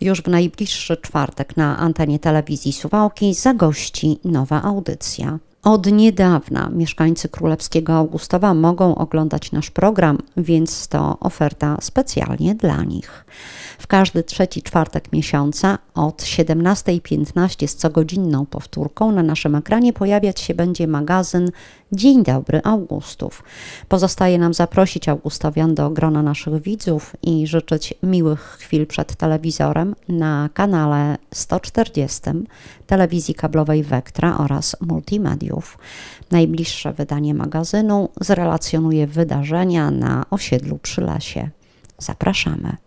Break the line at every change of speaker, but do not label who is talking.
Już w najbliższy czwartek na antenie telewizji Suwałki zagości nowa audycja. Od niedawna mieszkańcy Królewskiego Augustowa mogą oglądać nasz program, więc to oferta specjalnie dla nich w każdy trzeci czwartek miesiąca od 17.15 z cogodzinną powtórką na naszym ekranie pojawiać się będzie magazyn Dzień dobry Augustów. Pozostaje nam zaprosić Augustowian do grona naszych widzów i życzyć miłych chwil przed telewizorem na kanale 140 telewizji kablowej Vectra oraz Multimediów. Najbliższe wydanie magazynu zrelacjonuje wydarzenia na osiedlu przy lesie. Zapraszamy.